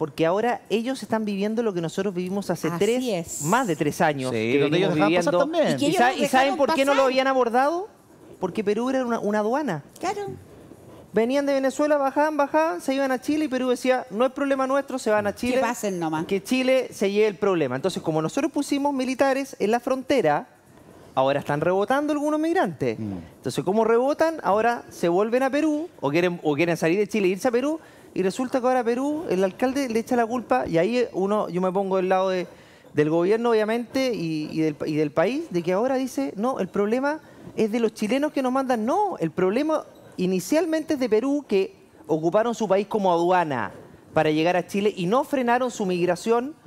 porque ahora ellos están viviendo lo que nosotros vivimos hace tres, más de tres años. que ¿Y, saben por qué no lo habían abordado? Porque Perú era una, aduana. Claro. Venían de Venezuela, bajaban, bajaban, se iban a Chile y Perú decía, no es problema nuestro, se van a Chile. Que pasen nomás. Que Chile se lleve el problema. Entonces, como nosotros pusimos militares en la frontera, ahora están rebotando algunos migrantes. Mm. Entonces, ¿cómo rebotan? Ahora se vuelven a Perú o quieren, o quieren salir de Chile e irse a Perú y resulta que ahora Perú, el alcalde le echa la culpa y ahí uno, yo me pongo del lado del gobierno obviamente y, del, y del país, de que ahora dice, no, el problema es de los chilenos que nos mandan, no, el problema inicialmente es de Perú que ocuparon su país como aduana para llegar a Chile y no frenaron su migración